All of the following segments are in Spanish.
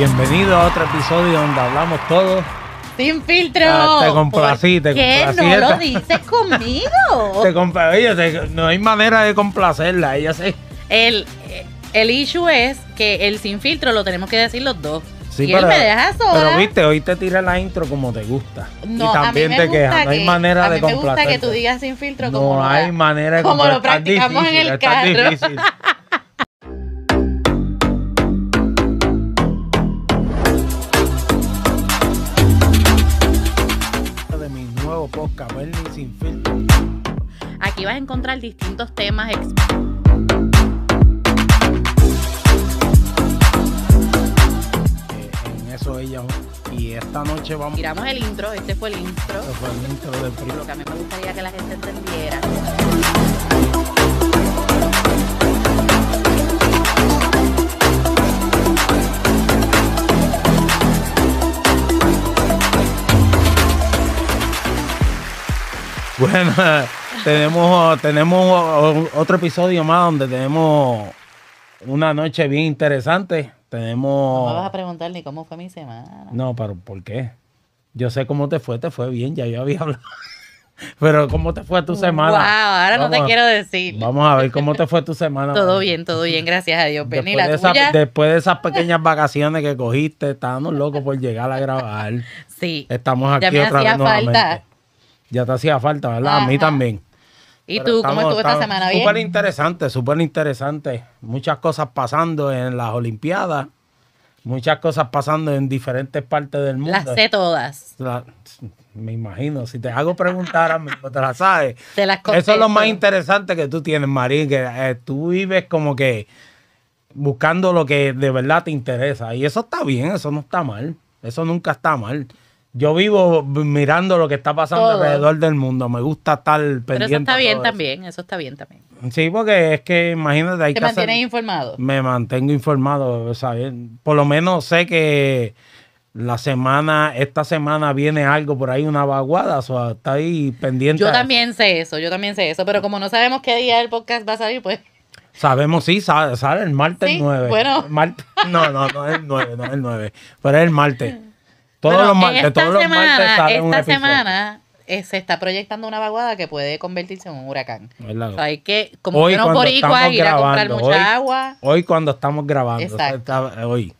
Bienvenido a otro episodio donde hablamos todos. Sin filtro. Ah, te complací, te ¿Qué? ¿No lo dices conmigo? te Oye, no hay manera de complacerla, ella sí. El, el issue es que el sin filtro lo tenemos que decir los dos. Sí, y él me deja sola. Pero viste, hoy te tira la intro como te gusta. No, y también te no hay manera a mí de Me gusta que tú digas sin filtro como hay manera de Como lo practicamos en el carro. Sin Filtro. Aquí vas a encontrar distintos temas. Eh, en eso ella. Y esta noche vamos. Miramos el intro, este fue el intro. Este fue el intro del Lo que a mí me gustaría que la gente entendiera. Bueno, tenemos, tenemos otro episodio más donde tenemos una noche bien interesante. Tenemos. No me vas a preguntar ni cómo fue mi semana. No, pero ¿por qué? Yo sé cómo te fue, te fue bien, ya yo había hablado. Pero ¿cómo te fue tu semana? Wow, ahora no te quiero decir. Vamos a ver cómo te fue tu semana. todo bien, todo bien, gracias a Dios. Después, de después de esas pequeñas vacaciones que cogiste, estábamos locos por llegar a grabar. Sí. Estamos aquí ya me otra hacía Falta. Ya te hacía falta, ¿verdad? A mí también. ¿Y tú cómo estuvo esta semana? Súper interesante, súper interesante. Muchas cosas pasando en las Olimpiadas. Muchas cosas pasando en diferentes partes del mundo. Las sé todas. me imagino, si te hago preguntar a te las sabes. Eso es lo más interesante que tú tienes, Marín, que eh, tú vives como que buscando lo que de verdad te interesa. Y eso está bien, eso no está mal. Eso nunca está mal. Yo vivo mirando lo que está pasando alrededor del mundo. Me gusta estar pendiente. Pero eso está bien también, eso está bien también. Sí, porque es que imagínate. ¿Te mantienes informado? Me mantengo informado, Por lo menos sé que la semana, esta semana viene algo por ahí, una vaguada, o está ahí pendiente. Yo también sé eso, yo también sé eso, pero como no sabemos qué día el podcast va a salir, pues. Sabemos, sí, sale, el martes 9. Bueno. No, no, no es el 9, no es el 9, pero es el martes. Todos los martes, esta todos semana, esta eh, semana se está proyectando una vaguada que puede convertirse en un huracán. O sea, hay que, como hoy, no igual ir a comprar mucha agua. Hoy cuando estamos grabando, eh, hoy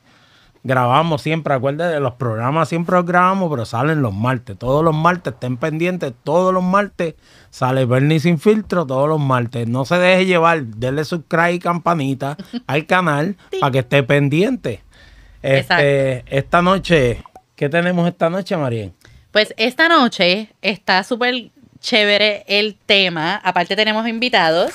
grabamos siempre, acuérdense, los programas siempre los grabamos, pero salen los martes. Todos los martes, estén pendientes, todos los martes sale Bernie sin filtro, todos los martes. No se deje llevar, denle subscribe y campanita al canal para que esté pendiente. Este, esta noche ¿Qué tenemos esta noche, María? Pues esta noche está súper chévere el tema. Aparte tenemos invitados.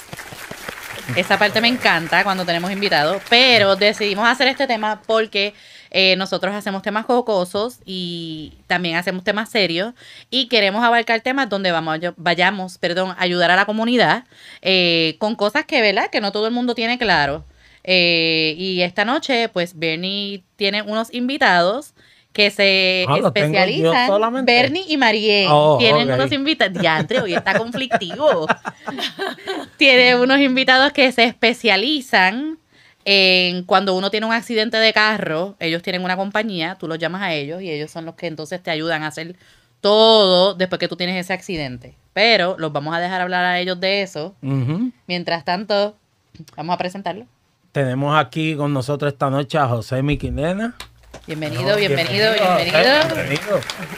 Esa parte me encanta cuando tenemos invitados, pero decidimos hacer este tema porque eh, nosotros hacemos temas jocosos y también hacemos temas serios y queremos abarcar temas donde vamos, vayamos, perdón, ayudar a la comunidad eh, con cosas que, ¿verdad? Que no todo el mundo tiene claro. Eh, y esta noche, pues Bernie tiene unos invitados que se ah, especializan. Bernie y Marie oh, tienen unos invitados. Diantre, hoy está conflictivo. tiene unos invitados que se especializan en cuando uno tiene un accidente de carro. Ellos tienen una compañía, tú los llamas a ellos y ellos son los que entonces te ayudan a hacer todo después que tú tienes ese accidente. Pero los vamos a dejar hablar a ellos de eso. Mientras tanto, vamos a presentarlo. Tenemos aquí con nosotros esta noche a José Miquilena. Bienvenido, bienvenido, bienvenido,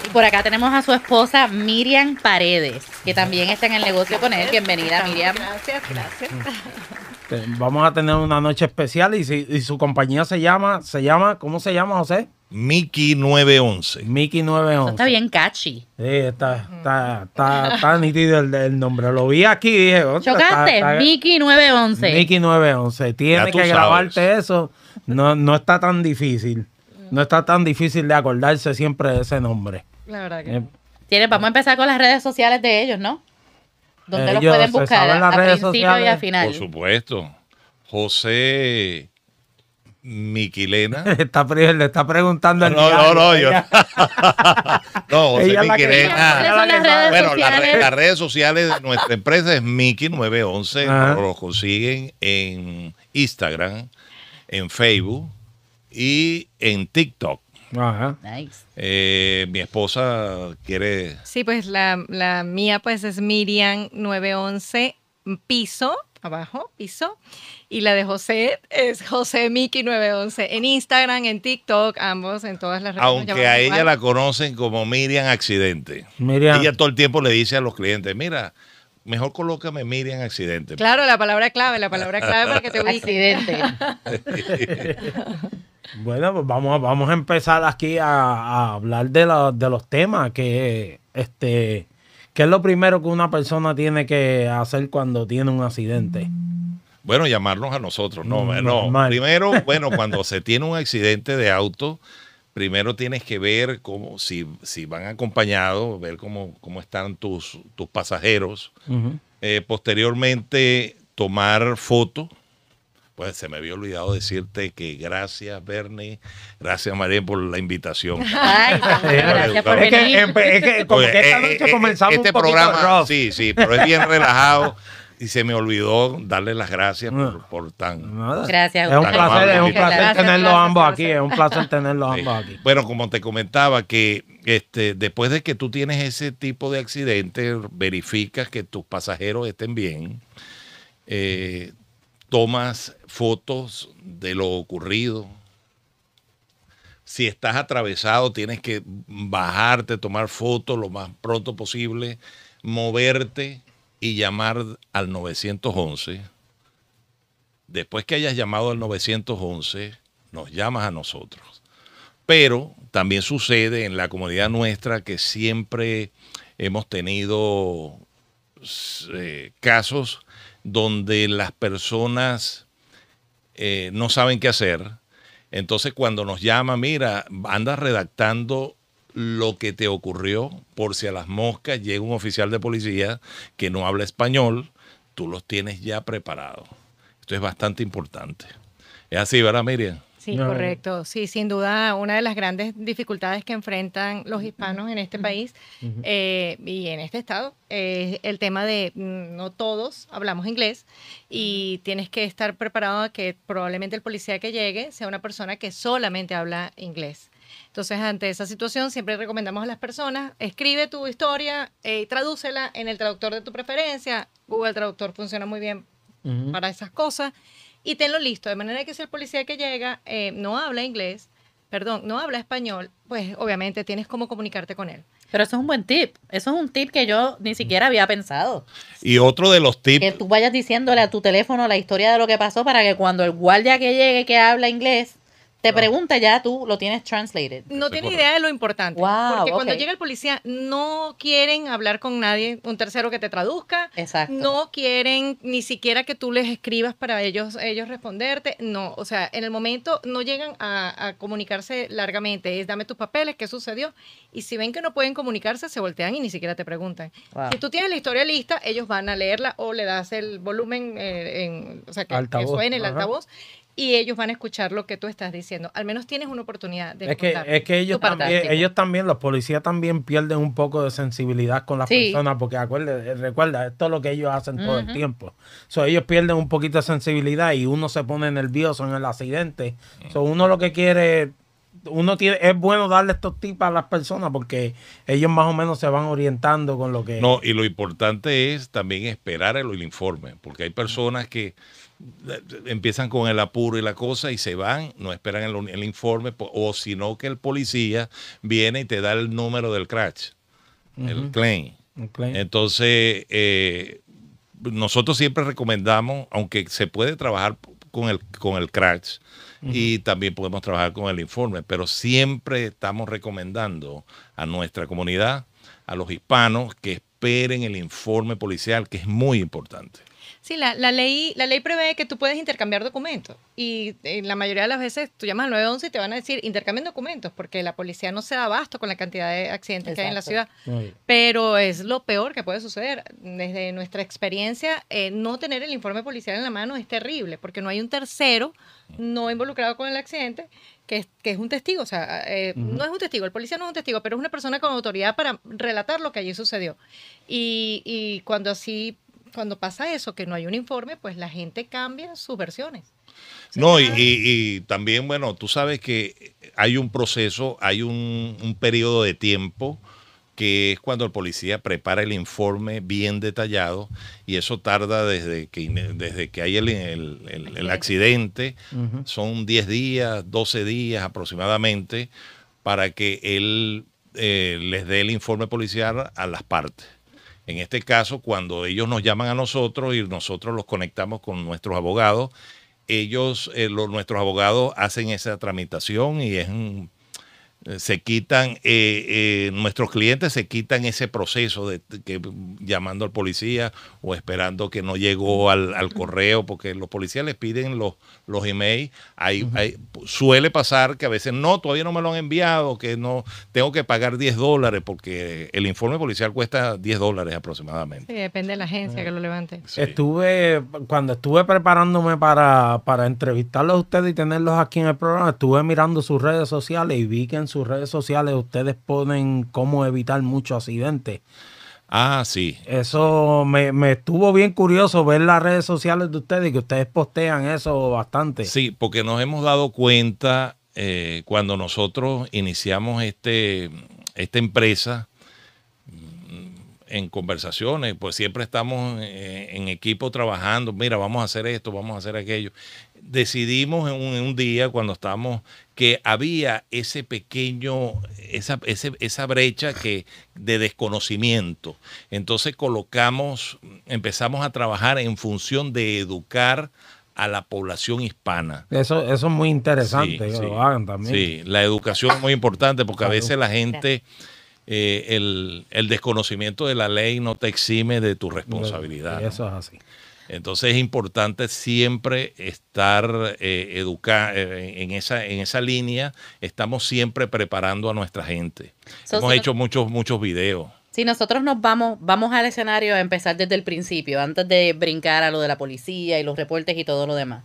Y por acá tenemos a su esposa Miriam Paredes, que también está en el negocio con él. Bienvenida, Miriam. Gracias, gracias. Vamos a tener una noche especial y, su compañía se llama, se llama, ¿cómo se llama, José? Mickey 911. Mickey 911. está bien catchy. Sí, está, está, está, está nítido el, nombre. Lo vi aquí dije... Oh, Chocaste, Mickey 911. Mickey 911. Tienes que grabarte eso. No, no está tan difícil. No está tan difícil de acordarse siempre de ese nombre. La verdad que. Eh, Tiene, vamos a empezar con las redes sociales de ellos, ¿no? Donde los pueden buscar a, principio y al final. Por supuesto. José Miquilena. Está, le está preguntando No, no, no, no, yo. no, José Miquilena. Las bueno, las redes, sociales de nuestra empresa es Miki911. Lo consiguen en Instagram, en Facebook y en TikTok. Ajá. Nice. Eh, mi esposa quiere. Sí, pues la, mía pues es Miriam 911 piso abajo, piso. Y la de José es José Miki 911 en Instagram, en TikTok, ambos, en todas las redes. Aunque a ella la conocen como Miriam Accidente. Miriam. Ella todo el tiempo le dice a los clientes, mira, mejor colócame Miriam Accidente. Claro, la palabra clave, la palabra clave para que te ubique. Accidente. Bueno, pues vamos, vamos a empezar aquí a, hablar de, los temas que este qué es lo primero que una persona tiene que hacer cuando tiene un accidente. Bueno, llamarnos a nosotros, no, no. Primero, bueno, cuando se tiene un accidente de auto, primero tienes que ver cómo, si, si van acompañados, ver cómo, están tus, pasajeros. Eh, posteriormente, tomar fotos pues se me había olvidado decirte que gracias, Bernie. Gracias, María, por la invitación. Eh, es que, comenzamos este programa, Sí, sí, pero es bien relajado. Y se me olvidó darle las gracias por, ah. por tan. Gracias, es un placer, tenerlos ambos aquí. Es un placer tenerlos ambos aquí. Bueno, como te comentaba, que este, después de que tú tienes ese tipo de accidente, verificas que tus pasajeros estén bien. Eh, tomas fotos de lo ocurrido. Si estás atravesado, tienes que bajarte, tomar fotos lo más pronto posible, moverte y llamar al 911. Después que hayas llamado al 911, nos llamas a nosotros. Pero también sucede en la comunidad nuestra que siempre hemos tenido eh, casos donde las personas eh, no saben qué hacer. Entonces cuando nos llama, mira, anda redactando lo que te ocurrió por si a las moscas llega un oficial de policía que no habla español, tú los tienes ya preparados. Esto es bastante importante. Es así, ¿verdad, Miriam? Sí, correcto. Sí, sin duda, una de las grandes dificultades que enfrentan los hispanos en este país eh, y en este estado es el tema de mm, no todos hablamos inglés y tienes que estar preparado a que probablemente el policía que llegue sea una persona que solamente habla inglés. Entonces, ante esa situación, siempre recomendamos a las personas, escribe tu historia eh, y tradúcela en el traductor de tu preferencia. Google Traductor funciona muy bien para esas cosas y tenlo listo. De manera que si el policía que llega eh, no habla inglés, perdón, no habla español, pues obviamente tienes cómo comunicarte con él. Pero eso es un buen tip. Eso es un tip que yo ni siquiera había pensado. Y otro de los tips. Que tú vayas diciéndole a tu teléfono la historia de lo que pasó para que cuando el guardia que llegue que habla inglés te pregunta ya tú, lo tienes translated. No tiene idea de lo importante. porque cuando llega el policía no quieren hablar con nadie, un tercero que te traduzca. Exacto. No quieren ni siquiera que tú les escribas para ellos, ellos responderte. No, o sea, en el momento no llegan a, comunicarse largamente. Es dame tus papeles, qué sucedió. Y si ven que no pueden comunicarse, se voltean y ni siquiera te preguntan. Si tú tienes la historia lista, ellos van a leerla o le das el volumen eh, en, o sea, que, suene el altavoz y ellos van a escuchar lo que tú estás diciendo. Al menos tienes una oportunidad de es que, es que ellos, también, ellos también, los policías también pierden un poco de sensibilidad con las personas, porque recuerda, esto es lo que ellos hacen todo el tiempo. So, ellos pierden un poquito de sensibilidad y uno se pone nervioso en el accidente. So, uno lo que quiere uno tiene, es bueno darle estos tips a las personas porque ellos más o menos se van orientando con lo que... No, y lo importante es también esperar el informe, porque hay personas que empiezan con el apuro y la cosa y se van, no esperan el, informe, o sino que el policía viene y te da el número del crash, el claim. Entonces, eh, nosotros siempre recomendamos, aunque se puede trabajar con el, con el crash y también podemos trabajar con el informe, pero siempre estamos recomendando a nuestra comunidad, a los hispanos, que esperen el informe policial, que es muy importante. Sí, la, ley, la ley prevé que tú puedes intercambiar documentos y, eh, la mayoría de las veces tú llamas al 911 y te van a decir intercambien documentos porque la policía no se da abasto con la cantidad de accidentes que hay en la ciudad. Pero es lo peor que puede suceder. Desde nuestra experiencia, eh, no tener el informe policial en la mano es terrible porque no hay un tercero no involucrado con el accidente que es, un testigo. O sea, eh, no es un testigo, el policía no es un testigo, pero es una persona con autoridad para relatar lo que allí sucedió. Y, y cuando así cuando pasa eso, que no hay un informe, pues la gente cambia sus versiones. No, y, también, bueno, tú sabes que hay un proceso, hay un, periodo de tiempo que es cuando el policía prepara el informe bien detallado y eso tarda desde que, desde que hay el, accidente, son 10 días, 12 días aproximadamente, para que él eh, les dé el informe policial a las partes. En este caso, cuando ellos nos llaman a nosotros y nosotros los conectamos con nuestros abogados, ellos, eh, nuestros abogados hacen esa tramitación y es un se quitan, eh, eh, nuestros clientes se quitan ese proceso de que, llamando al policía o esperando que no llegó al, correo, porque los policías les piden los, los emails. Hay, suele pasar que a veces no, todavía no me lo han enviado, que no tengo que pagar 10 dólares, porque el informe policial cuesta 10 dólares aproximadamente. depende de la agencia que lo levante. Estuve, cuando estuve preparándome para, para entrevistarlos a ustedes y tenerlos aquí en el programa, estuve mirando sus redes sociales y vi que en su redes sociales ustedes ponen cómo evitar muchos accidentes. Ah, sí. Eso me, estuvo bien curioso ver las redes sociales de ustedes y que ustedes postean eso bastante. Sí, porque nos hemos dado cuenta eh, cuando nosotros iniciamos este, esta empresa mm, en conversaciones, pues siempre estamos eh, en equipo trabajando, mira, vamos a hacer esto, vamos a hacer aquello decidimos en un, día cuando estábamos que había ese pequeño, esa, esa brecha que, de desconocimiento. Entonces colocamos, empezamos a trabajar en función de educar a la población hispana. Eso, eso es muy interesante sí, que lo hagan también. Sí, la educación es muy importante porque a veces la gente, eh, el, el, desconocimiento de la ley no te exime de tu responsabilidad. eso es así. Entonces es importante siempre estar eh, educar eh, en, esa, en esa línea. Estamos siempre preparando a nuestra gente. Hemos hecho muchos, muchos videos. Si nosotros nos vamos, vamos al escenario a empezar desde el principio, antes de brincar a lo de la policía y los reportes y todo lo demás.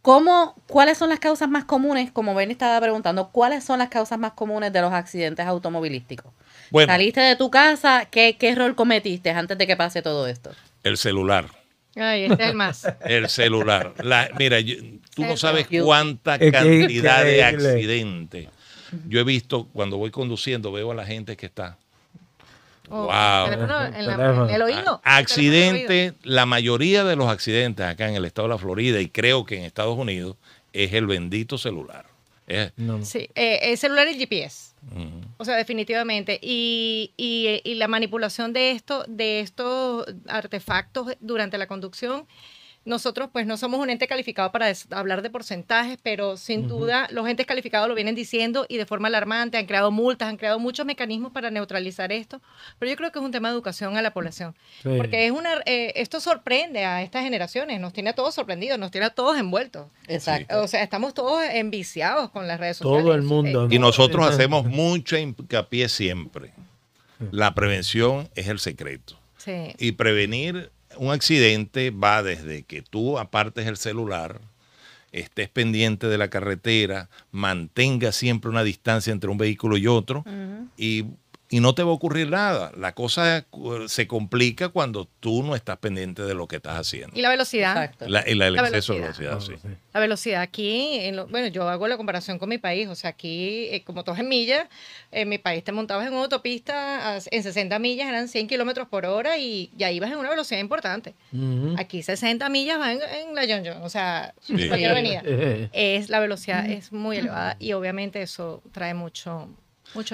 ¿Cómo, ¿Cuáles son las causas más comunes? Como Ben estaba preguntando, ¿cuáles son las causas más comunes de los accidentes automovilísticos? Saliste de tu casa, ¿qué, ¿qué error cometiste antes de que pase todo esto? El celular. Ay, este es el más. El celular. mira, tú no sabes cuánta cantidad de accidentes. Yo he visto, cuando voy conduciendo, veo a la gente que está. wow. Oh, el oído. Accidente, la mayoría de los accidentes acá en el estado de la Florida y creo que en Estados Unidos es el bendito celular. Sí, eh, el celular y GPS. O sea, definitivamente. Y, y, y, la manipulación de, esto, de estos artefactos durante la conducción nosotros pues no somos un ente calificado para hablar de porcentajes, pero sin duda los entes calificados lo vienen diciendo y de forma alarmante, han creado multas, han creado muchos mecanismos para neutralizar esto, pero yo creo que es un tema de educación a la población, porque es una, eh, esto sorprende a estas generaciones, nos tiene a todos sorprendidos, nos tiene a todos envueltos. Exacto. O sea, estamos todos enviciados con las redes sociales. Todo el mundo. Eh, y nosotros hacemos mucho hincapié siempre. La prevención es el secreto. Sí. Y prevenir un accidente va desde que tú apartes el celular, estés pendiente de la carretera, mantenga siempre una distancia entre un vehículo y otro y y no te va a ocurrir nada. La cosa se complica cuando tú no estás pendiente de lo que estás haciendo. Y la velocidad. La, el, exceso de velocidad, ah, sí. La velocidad aquí, bueno, yo hago la comparación con mi país, o sea, aquí, eh, como todos en millas, en mi país te montabas en una autopista en 60 millas, eran 100 kilómetros por hora y ya ibas en una velocidad importante. Aquí 60 millas van en, la John o sea, cualquier avenida. es, la velocidad es muy elevada y obviamente eso trae mucho,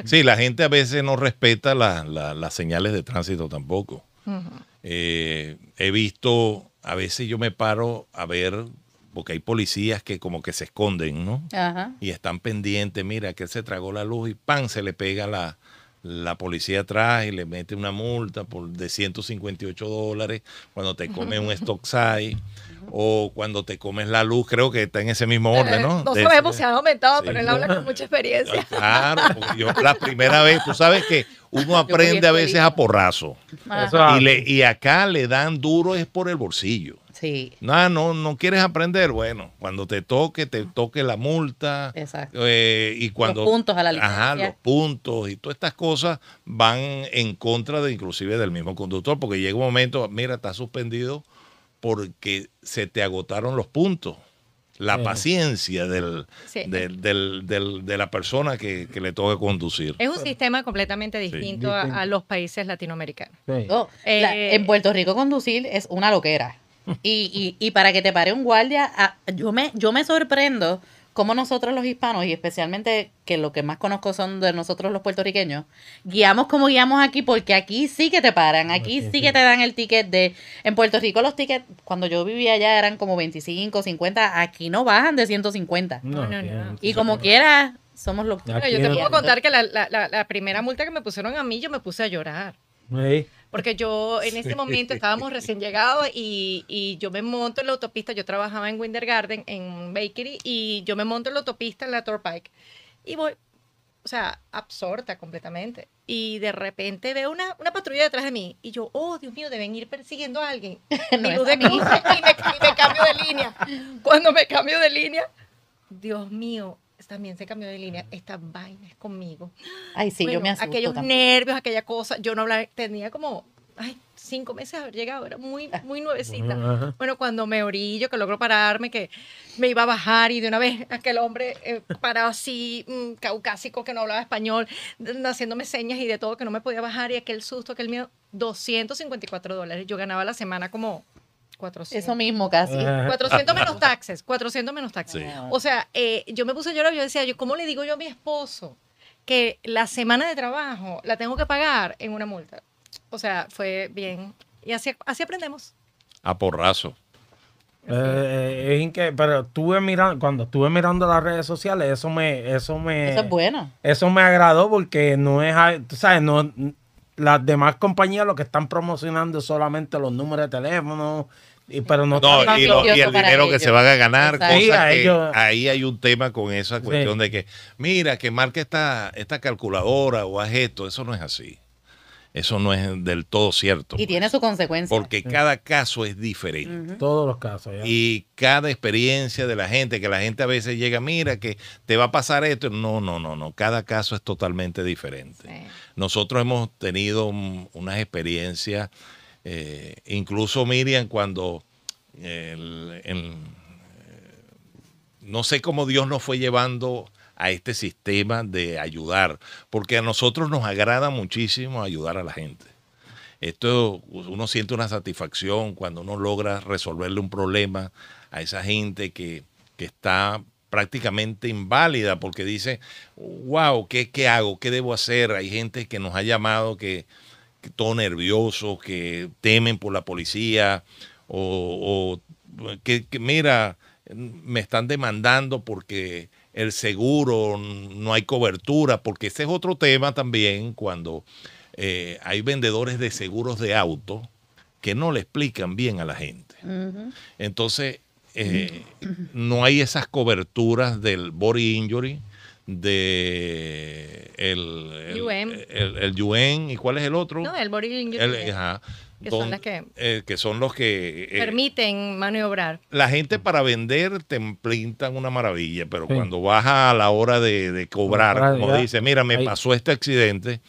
sí, la gente a veces no respeta las señales de tránsito tampoco. Eh, he visto, a veces yo me paro a ver, porque hay policías que como que se esconden, ¿no? Y están pendientes, mira, que se tragó la luz y pan se le pega la, policía atrás y le mete una multa por, de 158 dólares cuando te come un Stockside o cuando te comes la luz, creo que está en ese mismo orden, ¿no? Eh, no sabemos si han aumentado, pero él habla con mucha experiencia. Claro, yo la primera vez, tú sabes que uno aprende a veces a porrazo. Y, le, y acá le dan duro es por el bolsillo. Sí. No, no, no quieres aprender. Bueno, cuando te toque, te toque la multa. Exacto. Eh, y cuando, los puntos a la licencia. Ajá, los puntos y todas estas cosas van en contra de inclusive del mismo conductor, porque llega un momento, mira, está suspendido porque se te agotaron los puntos. La paciencia del, de la persona que, le toca conducir. Es un sistema completamente distinto a, los países latinoamericanos. Eh, en Puerto Rico conducir es una loquera. y, y, para que te pare un guardia, ah, yo, me, yo me sorprendo cómo nosotros los hispanos, y especialmente que lo que más conozco son de nosotros los puertorriqueños, guiamos como guiamos aquí, porque aquí sí que te paran, aquí sí, que te dan el ticket de... En Puerto Rico los tickets, cuando yo vivía allá, eran como 25, 50, aquí no bajan de 150. No, no, no. Y como quiera, somos los... Yo te puedo contar que la, la, la primera multa que me pusieron a mí, yo me puse a llorar porque yo en ese momento estábamos recién llegados y, yo me monto en la autopista, yo trabajaba en Winter Garden, en Bakery, y yo me monto en la autopista en la Torpike y voy, o sea, absorta completamente. Y de repente veo una, patrulla detrás de mí y yo, oh, Dios mío, deben ir persiguiendo a alguien. y me cambio de línea. Cuando me cambio de línea, Dios mío, también se cambió de línea. Estas vainas conmigo. Ay, sí, yo me asusto Aquellos nervios, aquella cosa. Yo no hablaba, tenía como, ay, cinco meses de haber llegado, era muy, ah. muy nuevecita. Bueno, cuando me orillo, que logro pararme, que me iba a bajar y de una vez aquel hombre eh, parado así, mm, caucásico, que no hablaba español, haciéndome señas y de todo, que no me podía bajar y aquel susto, aquel miedo, 254 dólares. Yo ganaba la semana como 400. Eso mismo, casi. 400 menos taxes, 400 menos taxes. O sea, eh, yo me puse llorando llorar, yo decía, yo, ¿cómo le digo yo a mi esposo que la semana de trabajo la tengo que pagar en una multa? O sea, fue bien. Y así, así aprendemos. A porrazo. Eh, eh, es increíble, pero estuve mirando, cuando estuve mirando las redes sociales, eso me, eso me. es bueno. Eso me agradó porque no es, tú sabes, no, las demás compañías lo que están promocionando solamente los números de teléfono, y, pero no, el dinero que se van a ganar. ahí hay un tema con esa cuestión de que, mira, que marque esta, esta calculadora o haz esto, eso no es así. Eso no es del todo cierto. Y pues. tiene su consecuencia. Porque cada caso es diferente. Todos los casos. Y cada experiencia de la gente, que la gente a veces llega, mira, que te va a pasar esto. No, no, no, no. Cada caso es totalmente diferente. Nosotros hemos tenido mm, unas experiencias, eh, incluso Miriam, cuando eh, no sé cómo Dios nos fue llevando a este sistema de ayudar, porque a nosotros nos agrada muchísimo ayudar a la gente. Esto uno siente una satisfacción cuando uno logra resolverle un problema a esa gente que, está prácticamente inválida porque dice, wow, ¿qué, hago? ¿Qué debo hacer? Hay gente que nos ha llamado que, todo nervioso, que temen por la policía o, que, que, mira, me están demandando porque el seguro, no hay cobertura, porque ese es otro tema también cuando eh, hay vendedores de seguros de auto que no le explican bien a la gente. Entonces, eh, no hay esas coberturas del body injury, de el, UN, y cuál es el otro. No, el body injury. Que son las eh, que, son los que eh, permiten maniobrar. La gente para vender te implantan una maravilla, pero cuando vas a la hora de, cobrar, como dice, mira, me pasó este accidente,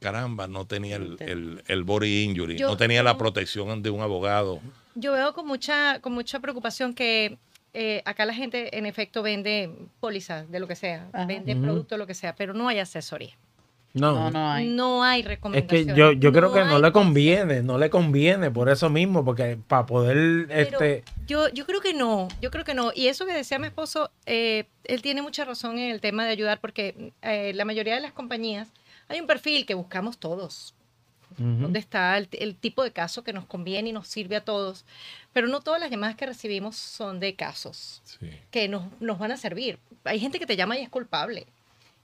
caramba, no tenía el, el, body injury, no tenía la protección de un abogado. Yo veo con mucha, con mucha preocupación que eh, acá la gente en efecto vende pólizas de lo que sea, vende productos, lo que sea, pero no hay asesoría. No, no, hay. recomendación. Es que yo, creo que no le conviene, no le conviene por eso mismo, porque para poder... este... yo, yo creo que no, yo creo que no. Y eso que decía mi esposo, eh, él tiene mucha razón en el tema de ayudar, porque eh, la mayoría de las compañías, hay un perfil que buscamos todos. donde está el, tipo de caso que nos conviene y nos sirve a todos? Pero no todas las llamadas que recibimos son de casos que nos, nos van a servir. Hay gente que te llama y es culpable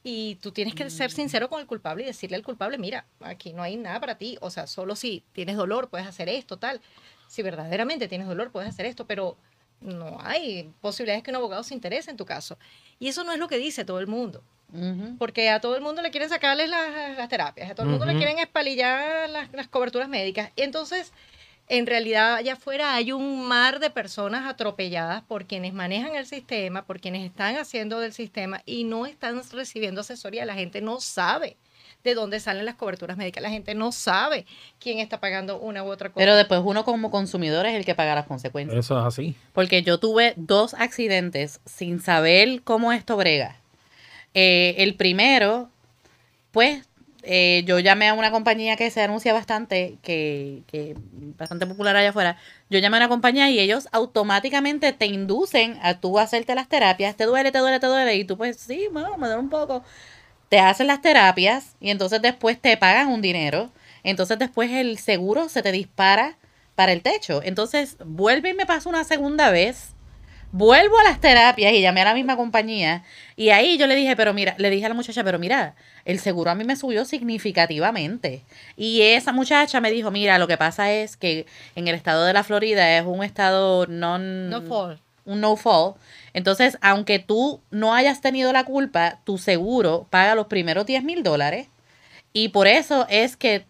y tú tienes que ser mm. sincero con el culpable y decirle al culpable, mira, aquí no hay nada para ti, o sea, solo si tienes dolor puedes hacer esto, tal. Si verdaderamente tienes dolor puedes hacer esto, pero no hay posibilidades que un abogado se interese en tu caso. Y eso no es lo que dice todo el mundo. Porque a todo el mundo le quieren sacarles las, terapias, a todo el mundo le quieren espalillar las, las coberturas médicas. Y entonces, en realidad allá afuera hay un mar de personas atropelladas por quienes manejan el sistema, por quienes están haciendo del sistema y no están recibiendo asesoría. La gente no sabe de dónde salen las coberturas médicas. La gente no sabe quién está pagando una u otra cosa. Pero después uno como consumidor es el que paga las consecuencias. Eso es así. Porque yo tuve dos accidentes sin saber cómo esto brega. Eh, el primero, pues eh, yo llamé a una compañía que se anuncia bastante, que, que bastante popular allá afuera. Yo llamé a una compañía y ellos automáticamente te inducen a tú hacerte las terapias. Te duele, te duele, te duele. Y tú pues, sí, vamos me duele un poco. Te hacen las terapias y entonces después te pagan un dinero. Entonces después el seguro se te dispara para el techo. Entonces vuelve y me pasa una segunda vez Vuelvo a las terapias y llamé a la misma compañía. Y ahí yo le dije, pero mira, le dije a la muchacha, pero mira, el seguro a mí me subió significativamente. Y esa muchacha me dijo, mira, lo que pasa es que en el estado de la Florida es un estado No fall. Un no fall. Entonces, aunque tú no hayas tenido la culpa, tu seguro paga los primeros 10 mil dólares. Y por eso es que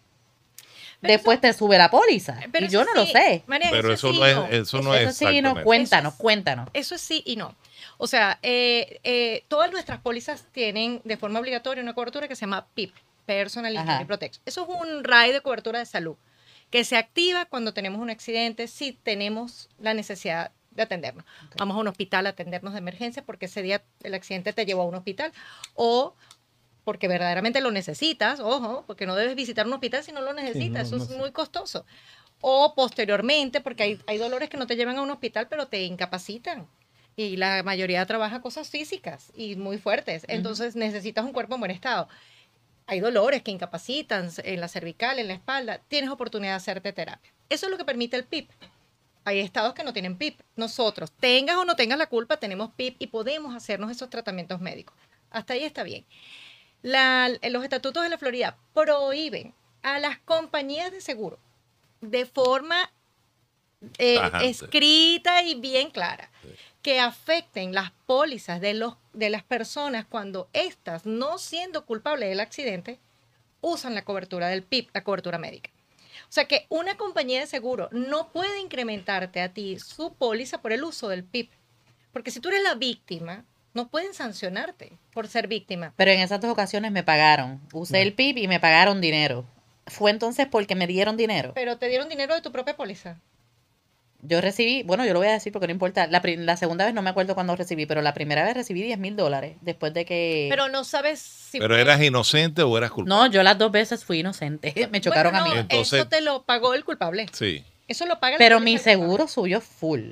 después te sube la póliza. Eh, y yo no lo sé. María, pero eso, no, es, eso, no es, eso sí no, cuéntanos, cuéntanos. Eso es sí y no. O sea, eh, eh, todas nuestras pólizas tienen de forma obligatoria una cobertura que se llama PIP, Personal Injury Protection. Eso es un RAI de cobertura de salud que se activa cuando tenemos un accidente, si tenemos la necesidad de atendernos. Vamos a un hospital a atendernos de emergencia porque ese día el accidente te llevó a un hospital. O porque verdaderamente lo necesitas, ojo, porque no debes visitar un hospital si no lo necesitas, eso es muy costoso. O posteriormente, porque hay, dolores que no te llevan a un hospital, pero te incapacitan y la mayoría trabaja cosas físicas y muy fuertes, entonces necesitas un cuerpo en buen estado. Hay dolores que incapacitan en la cervical, en la espalda, tienes oportunidad de hacerte terapia. Eso es lo que permite el PIP. Hay estados que no tienen PIP. Nosotros, tengas o no tengas la culpa, tenemos PIP y podemos hacernos esos tratamientos médicos. Hasta ahí está bien. Eh, los estatutos de la Florida prohíben a las compañías de seguro de forma eh, escrita y bien clara que afecten las pólizas de, los, de las personas cuando éstas, no siendo culpables del accidente, usan la cobertura del PIB, la cobertura médica. O sea que una compañía de seguro no puede incrementarte a ti su póliza por el uso del PIB. Porque si tú eres la víctima, no pueden sancionarte por ser víctima. Pero en esas dos ocasiones me pagaron. Usé el PIB y me pagaron dinero. Fue entonces porque me dieron dinero. Pero te dieron dinero de tu propia póliza. Yo recibí, bueno, yo lo voy a decir porque no importa. La, segunda vez no me acuerdo cuándo recibí, pero la primera vez recibí 10 mil dólares después de que. Pero no sabes si. ¿Pero eras inocente o eras culpable? No, yo las dos veces fui inocente. me chocaron a mí. Entonces... Eso te lo pagó el culpable. Sí. Eso lo paga el Pero mi seguro subió full.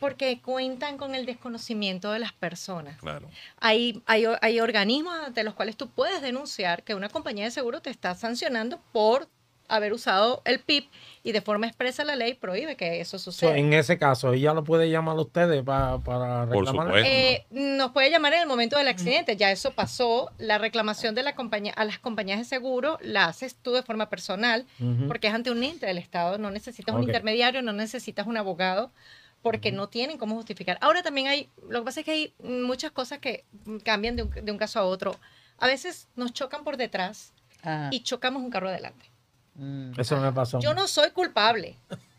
Porque cuentan con el desconocimiento de las personas. Claro. Hay, hay, hay organismos ante los cuales tú puedes denunciar que una compañía de seguro te está sancionando por haber usado el PIB y de forma expresa la ley prohíbe que eso suceda. en ese caso, ya lo puede llamar a ustedes para, para reclamar. Eh, nos puede llamar en el momento del accidente, ya eso pasó. La reclamación de la compañía a las compañías de seguro la haces tú de forma personal, porque es ante un ente del Estado, no necesitas un intermediario, no necesitas un abogado, porque no tienen cómo justificar. Ahora también hay, lo que pasa es que hay muchas cosas que cambian de un, caso a otro. A veces nos chocan por detrás ah. y chocamos un carro adelante. Mm. Eso me pasó. Yo no soy culpable.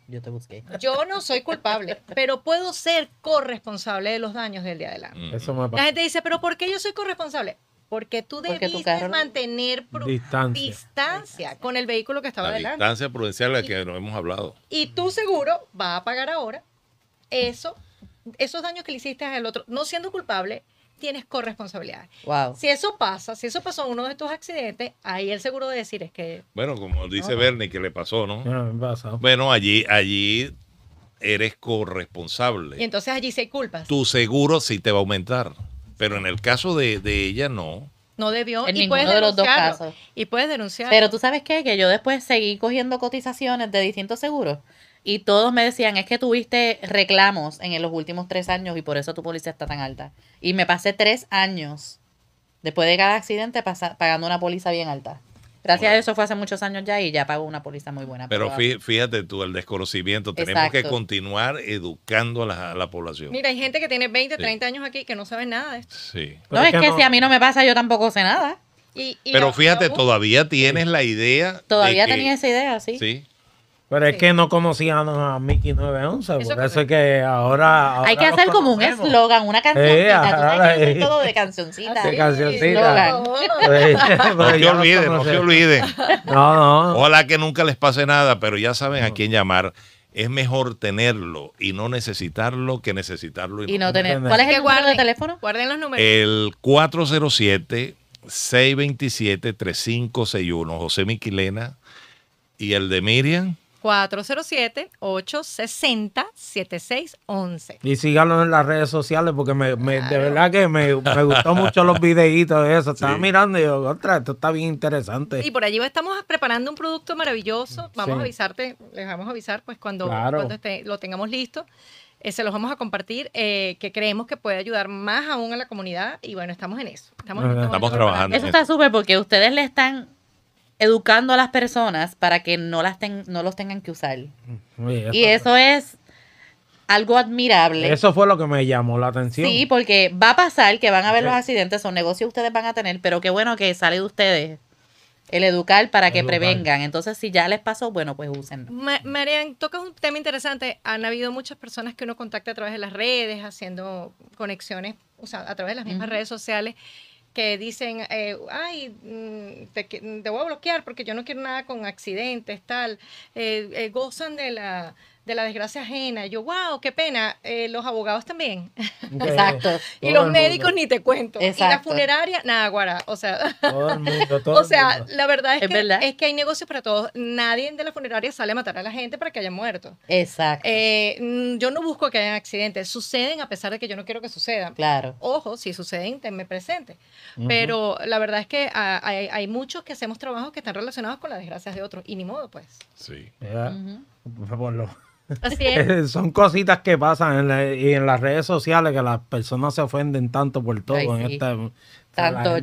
Yo te busqué. Yo no soy culpable, pero puedo ser corresponsable de los daños del día adelante. Eso me pasó. La gente dice, pero ¿por qué yo soy corresponsable? Porque tú debiste mantener distancia. con el vehículo que estaba la Distancia prudencial de la que nos hemos hablado. Y tú seguro va a pagar ahora eso, esos daños que le hiciste al otro, no siendo culpable, tienes corresponsabilidad. Si eso pasa, si eso pasó en uno de estos accidentes, ahí el seguro de decir es que... Bueno, como dice Bernie, que le pasó, ¿no? Bueno, allí, allí eres corresponsable. Y entonces allí se culpa Tu seguro sí te va a aumentar, pero en el caso de, ella no. No debió. En y ninguno puedes de los dos casos. Y puedes denunciar. Pero tú sabes qué, que yo después seguí cogiendo cotizaciones de distintos seguros y todos me decían, es que tuviste reclamos en los últimos tres años y por eso tu póliza está tan alta. Y me pasé tres años después de cada accidente pagando una póliza bien alta. Gracias a eso fue hace muchos años ya y ya pago una póliza muy buena. Pero fíjate tú, el desconocimiento. Tenemos que continuar educando a la, población. Mira, hay gente que tiene 20, 30 años aquí que no sabe nada de esto. Sí. No, es que, si a mí no me pasa, yo tampoco sé nada. pero fíjate, todavía tienes la idea. Todavía tenía esa idea, sí. Sí. Pero es que no conocían a Mickey 911, eso por eso es que ahora... Hay que hacer como un eslogan, una cancioncita. Tú que todo de cancioncita. De cancioncita. Pues, pues, no se olviden, no se olviden. No, no. Ojalá que nunca les pase nada, pero ya saben a quién llamar es mejor tenerlo y no necesitarlo que necesitarlo y, y no, tener tenerlo. ¿Cuál es el número de teléfono? Guarden los números. El 407 627 3561 José Miquilena y el de Miriam 407-860-7611. Y síganlo en las redes sociales porque me, de verdad que me, me gustó mucho los videitos de eso. Estaba mirando y digo, otra, esto está bien interesante. Y por allí estamos preparando un producto maravilloso. Vamos a avisarte, les vamos a avisar pues cuando, esté, lo tengamos listo. Eh, se los vamos a compartir, eh, que creemos que puede ayudar más aún a la comunidad. Y bueno, estamos en eso. Estamos, estamos, estamos trabajando. Eso está súper porque ustedes le están educando a las personas para que no, las no los tengan que usar. Mm, y eso es algo admirable. Eso fue lo que me llamó la atención. Sí, porque va a pasar que van a haber los accidentes, son negocios que ustedes van a tener, pero qué bueno que sale de ustedes el educar para que prevengan. Entonces, si ya les pasó, bueno, pues úsenlo. Marian, tocas un tema interesante. Han habido muchas personas que uno contacta a través de las redes, haciendo conexiones o sea, a través de las mismas redes sociales que dicen, eh, ay, mm, te, voy a bloquear porque yo no quiero nada con accidentes, tal, eh, eh, gozan de la de la desgracia ajena. Yo, wow, qué pena. Eh, los abogados también. Exacto. y los médicos ni te cuento. Y la funeraria, nada, guara O sea, o sea, la verdad es, que, verdad? es que hay negocios para todos. Nadie de la funeraria sale a matar a la gente para que haya muerto. Exacto. Eh, mm, yo no busco que haya accidentes. Suceden a pesar de que yo no quiero que sucedan. Claro. Ojo, si suceden, tenme presente. Pero la verdad es que ah, hay, muchos que hacemos trabajos que están relacionados con las desgracias de otros. Y ni modo, pues. Sí. ¿Verdad? Eh, son cositas que pasan en y en las redes sociales que las personas se ofenden tanto por todo. en tanto,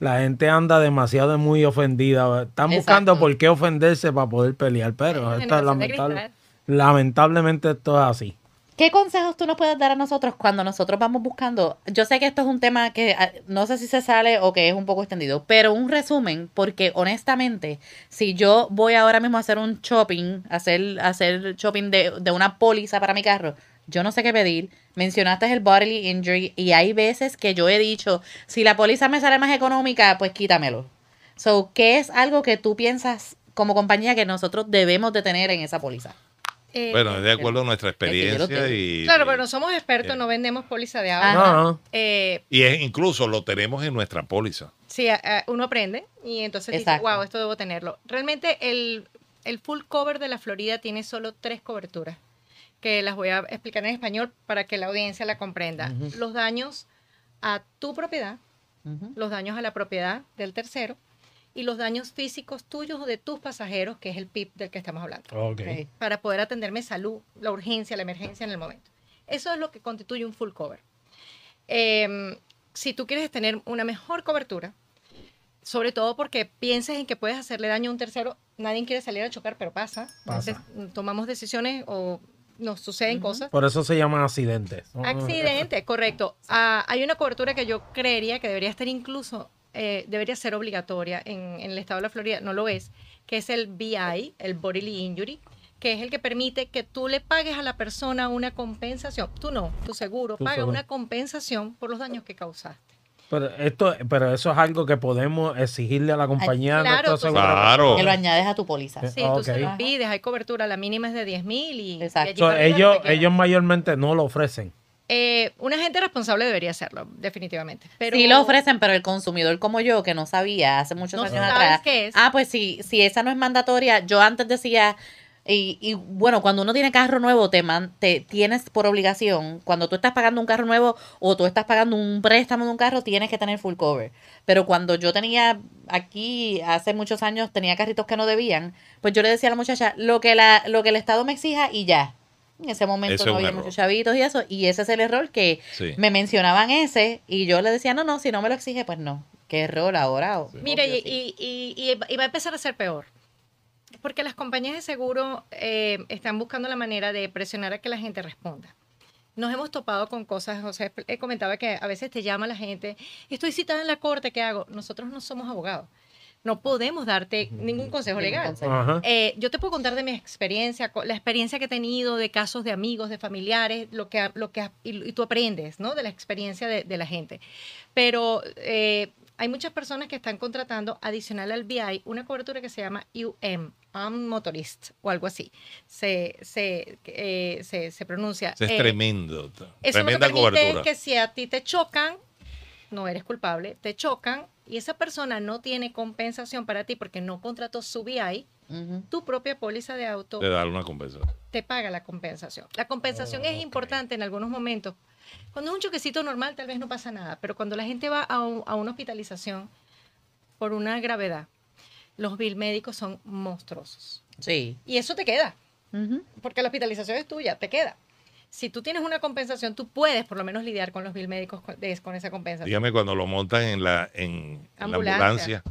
la gente, anda demasiado muy ofendida. Están buscando por qué ofenderse para poder pelear, pero lamentable, lamentablemente esto es así. ¿Qué consejos tú nos puedes dar a nosotros cuando nosotros vamos buscando? Yo sé que esto es un tema que ah, no sé si se sale o que es un poco extendido, pero un resumen, porque honestamente, si yo voy ahora mismo a hacer un shopping, hacer, hacer shopping de, de una póliza para mi carro, yo no sé qué pedir. Mencionaste el bodily injury y hay veces que yo he dicho, si la póliza me sale más económica, pues quítamelo. So, ¿qué es algo que tú piensas como compañía que nosotros debemos de tener en esa póliza? Eh, bueno, de eh, acuerdo a nuestra experiencia. y, claro, pero no somos expertos, eh. no vendemos póliza de agua. y incluso lo tenemos en nuestra póliza. Sí, uno aprende y entonces dice, wow, esto debo tenerlo. Realmente el, full cover de la Florida tiene solo tres coberturas, que las voy a explicar en español para que la audiencia la comprenda. Los daños a tu propiedad, los daños a la propiedad del tercero, y los daños físicos tuyos o de tus pasajeros, que es el PIB del que estamos hablando. para poder atenderme salud, la urgencia, la emergencia en el momento. Eso es lo que constituye un full cover. Em, si tú quieres tener una mejor cobertura, sobre todo porque pienses en que puedes hacerle daño a un tercero, nadie quiere salir a chocar, pero pasa. Entonces, tomamos decisiones o nos suceden cosas. Por eso se llaman accidentes. Accidentes, correcto. Ah, hay una cobertura que yo creería que debería estar incluso eh, debería ser obligatoria en, el estado de la Florida, no lo es, que es el BI, el Bodily Injury, que es el que permite que tú le pagues a la persona una compensación. Tú no, tu seguro paga una compensación por los daños que causaste. Pero, esto, pero eso es algo que podemos exigirle a la compañía. Ah, claro, que lo añades a tu póliza. Eh, sí, tú se lo pides, hay cobertura, la mínima es de 10 mil y... ellos, ellos mayormente no lo ofrecen. Eh, una gente responsable debería hacerlo, definitivamente. Pero, sí lo ofrecen, pero el consumidor como yo, que no sabía hace muchos años atrás. es. Ah, pues sí, si esa no es mandatoria, yo antes decía, y, y, bueno, cuando uno tiene carro nuevo, te, man, te tienes por obligación, cuando tú estás pagando un carro nuevo o tú estás pagando un préstamo de un carro, tienes que tener full cover. Pero cuando yo tenía aquí, hace muchos años, tenía carritos que no debían, pues yo le decía a la muchacha, lo que, la, lo que el Estado me exija y ya en ese momento no había muchos chavitos y eso, y ese es el error que me mencionaban ese, y yo le decía, no, no, si no me lo exige, pues no, qué error ahora. Mire, y, y, va a empezar a ser peor, porque las compañías de seguro eh, están buscando la manera de presionar a que la gente responda nos hemos topado con cosas, o sea, comentaba que a veces te llama la gente, estoy citada en la corte, ¿qué hago? Nosotros no somos abogados no podemos darte ningún consejo legal. Eh, yo te puedo contar de mi experiencia, la experiencia que he tenido de casos de amigos, de familiares, lo que, lo que y, tú aprendes, ¿no? De la experiencia de, la gente. Pero eh, hay muchas personas que están contratando adicional al BI una cobertura que se llama UM, I'm motorist o algo así. Se, se, eh, se, se pronuncia. es tremendo. tremenda cobertura. Es que si a ti te chocan, no eres culpable, te chocan, y esa persona no tiene compensación para ti porque no contrató su BI, tu propia póliza de auto te una Te paga la compensación. La compensación es importante en algunos momentos. Cuando es un choquecito normal tal vez no pasa nada, pero cuando la gente va a, una hospitalización por una gravedad, los bill médicos son monstruosos. Sí. Y eso te queda. Porque la hospitalización es tuya, te queda si tú tienes una compensación, tú puedes por lo menos lidiar con los mil médicos con, esa compensación. Dígame, cuando lo montan en la, ambulancia.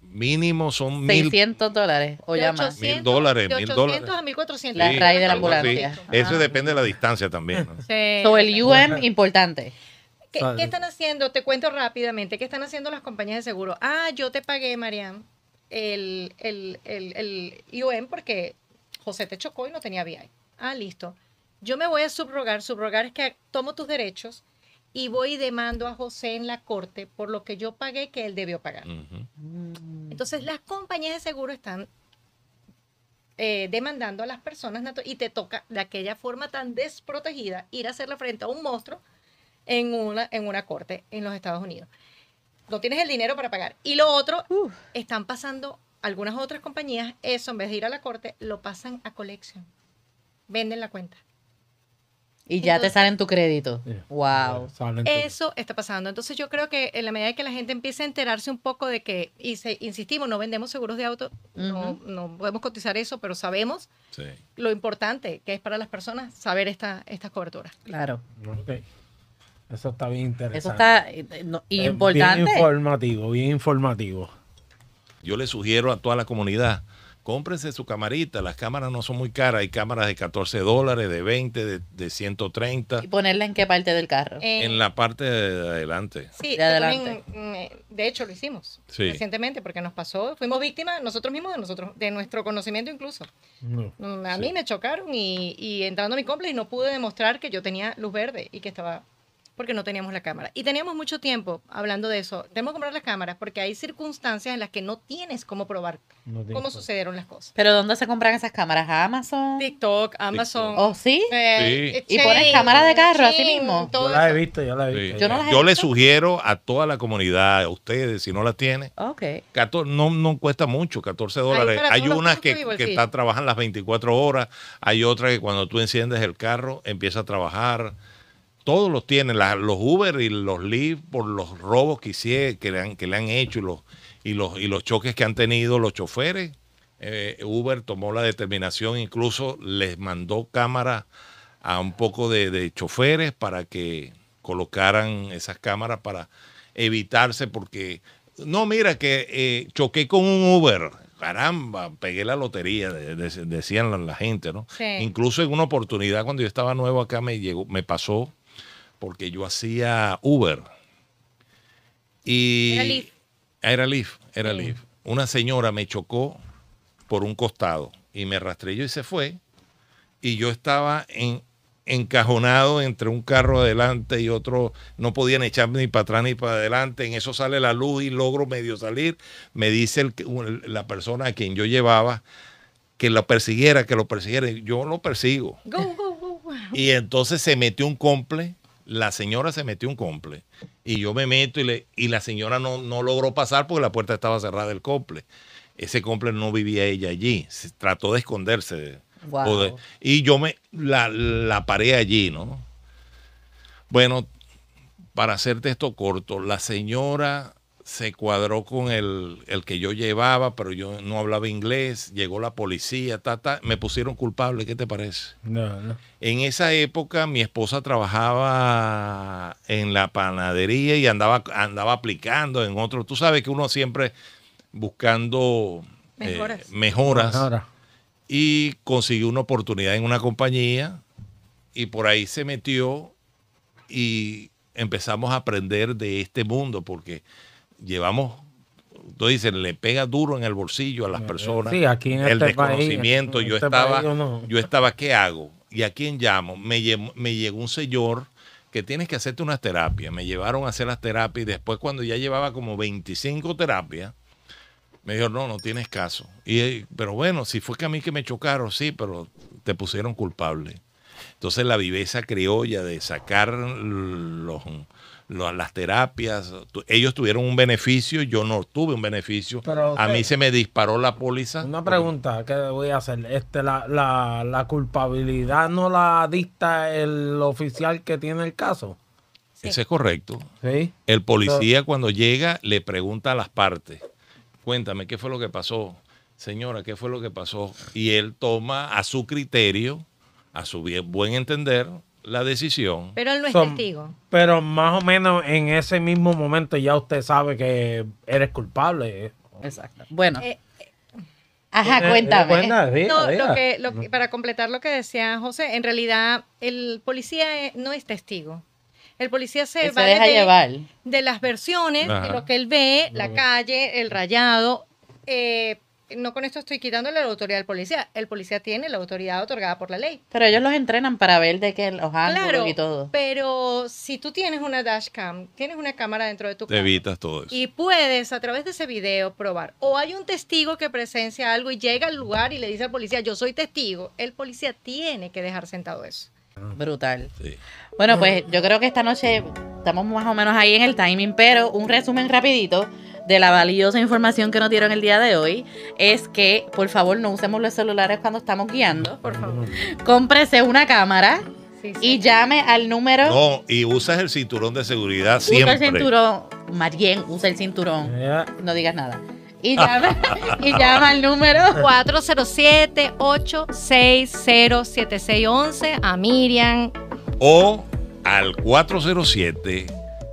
mínimo son 600 mil, dólares o ya más. Mil dólares, mil dólares. a 1400. La raíz de la ambulancia. Eso depende de la distancia también. So el UM importante. ¿Qué, están haciendo? Te cuento rápidamente. ¿Qué están haciendo las compañías de seguro? Ah, yo te pagué, Marian, el, el, porque José te chocó y no tenía VI. Ah, listo yo me voy a subrogar, subrogar es que tomo tus derechos y voy y demando a José en la corte por lo que yo pagué que él debió pagar. Mm. Entonces las compañías de seguro están eh, demandando a las personas y te toca de aquella forma tan desprotegida ir a hacerle frente a un monstruo en una, en una corte en los Estados Unidos. No tienes el dinero para pagar. Y lo otro, están pasando algunas otras compañías, eso en vez de ir a la corte, lo pasan a colección. Venden la cuenta. Y ya te salen tu crédito. wow. Eso está pasando. Entonces yo creo que en la medida que la gente empiece a enterarse un poco de que, y se, insistimos, no vendemos seguros de auto, no, podemos cotizar eso, pero sabemos lo importante que es para las personas saber estas coberturas. Claro. Eso está bien interesante. Eso está eh, eh, importante. Bien informativo, bien informativo. Yo le sugiero a toda la comunidad cómprense su camarita. Las cámaras no son muy caras. Hay cámaras de 14 dólares, de 20, de, 130. ¿Y ponerla en qué parte del carro? Eh, en la parte de adelante. Sí, de, mm, de hecho lo hicimos recientemente porque nos pasó. Fuimos víctimas nosotros mismos de nosotros, de nuestro conocimiento incluso. Mm, a mí me chocaron y, entrando a mi complejo y no pude demostrar que yo tenía luz verde y que estaba porque no teníamos la cámara. Y teníamos mucho tiempo hablando de eso. Tenemos que comprar las cámaras porque hay circunstancias en las que no tienes cómo probar cómo sucedieron las cosas. ¿Pero dónde se compran esas cámaras? Amazon? TikTok, Amazon. ¿O ¿Oh, sí? Eh, sí. Eh, y pones cámara de carro, así mismo. Yo las he visto, yo la he visto. Yo, le sugiero a toda la comunidad, a ustedes, si no las tienen. Okay. 14, no, no cuesta mucho, 14 dólares. Hay, unas que, trabajan las 24 horas, hay otras que cuando tú enciendes el carro empieza a trabajar todos los tienen, los Uber y los Lyft por los robos que, hicieron, que, le, han, hecho y los, y los, choques que han tenido los choferes. Eh, Uber tomó la determinación, incluso les mandó cámaras a un poco de, choferes para que colocaran esas cámaras para evitarse porque, no, mira, que eh, choqué con un Uber. Caramba, pegué la lotería, decían la, gente, ¿no? Incluso en una oportunidad cuando yo estaba nuevo acá me llegó, me pasó porque yo hacía Uber. Y era Leaf. Era Leaf, era Una señora me chocó por un costado y me yo y se fue. Y yo estaba en, encajonado entre un carro adelante y otro, no podían echarme ni para atrás ni para adelante, en eso sale la luz y logro medio salir, me dice la persona a quien yo llevaba que lo persiguiera, que lo persiguiera, yo lo persigo. Y entonces se metió un comple la señora se metió un comple y yo me meto y, le, y la señora no, no, logró pasar porque la puerta estaba cerrada del comple. Ese comple no vivía ella allí, trató de esconderse. y yo me la, la paré allí, ¿no? Bueno, para hacerte esto corto, la señora se cuadró con el, que yo llevaba, pero yo no hablaba inglés, llegó la policía, me pusieron culpable, ¿qué te parece? No, no. En esa época mi esposa trabajaba en la panadería y andaba, andaba aplicando en otro, tú sabes que uno siempre buscando eh, mejoras. Y consiguió una oportunidad en una compañía y por ahí se metió y empezamos a aprender de este mundo porque llevamos tú dices, le pega duro en el bolsillo a las eh, personas. Sí, aquí en el este yo este estaba, yo estaba, ¿qué hago? ¿Y a quién llamo? Me, me, llegó un señor que tienes que hacerte unas terapias. Me llevaron a hacer las terapias y después cuando ya llevaba como 25 terapias, me dijo, no, no tienes caso. Y, eh, pero bueno, si fue que a mí que me chocaron, sí, pero te pusieron culpable. Entonces la viveza criolla de sacar los las terapias, ellos tuvieron un beneficio, yo no tuve un beneficio. a mí se me disparó la póliza. Una pregunta que voy a hacer. Este, la, culpabilidad no la dicta el oficial que tiene el caso. Ese es correcto. ¿Sí? El policía cuando llega le pregunta a las partes, cuéntame, ¿qué fue lo que pasó? Señora, ¿qué fue lo que pasó? Y él toma a su criterio, a su buen entender, la decisión. Pero él no es testigo. Pero más o menos en ese mismo momento ya usted sabe que eres culpable. Exacto. Bueno. Ajá, cuéntame. para completar lo que decía José, en realidad el policía eh, no es testigo. El policía se, va de, llevar. de las versiones, de lo que él ve, la calle, el rayado, eh, no con esto estoy quitándole la autoridad al policía. El policía tiene la autoridad otorgada por la ley. Pero ellos los entrenan para ver de qué los claro, y todo. Pero si tú tienes una dashcam, tienes una cámara dentro de tu casa. todo Y puedes a través de ese video probar. O hay un testigo que presencia algo y llega al lugar y le dice al policía, yo soy testigo. El policía tiene que dejar sentado eso. Brutal. Bueno, pues yo creo que esta noche estamos más o menos ahí en el timing, pero un resumen rapidito de la valiosa información que nos dieron el día de hoy es que, por favor, no usemos los celulares cuando estamos guiando. Por favor. Cómprese una cámara. Y llame al número. No, y usas el cinturón de seguridad siempre. Usa el cinturón. Marien, usa el cinturón. No digas nada. Y llama, y llama al número 407 860 a Miriam. O al 407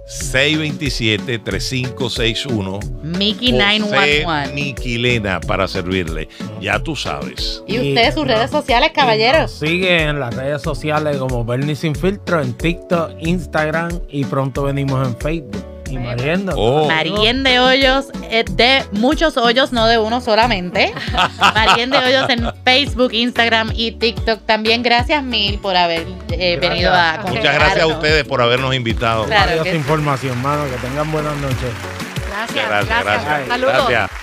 627-3561. Mickey 911. Lena para servirle. Ya tú sabes. Y ustedes, sus redes sociales, caballeros. Sigue en las redes sociales como Bernie Sin Filtro, en TikTok, Instagram y pronto venimos en Facebook. Y Marien oh. de Hoyos, eh, de muchos hoyos, no de uno solamente. Marien de Hoyos en Facebook, Instagram y TikTok. También gracias mil por haber eh, venido a Muchas gracias a ustedes por habernos invitado. gracias información, mano. Que tengan buenas noches. Gracias, gracias. gracias. gracias. Saludos.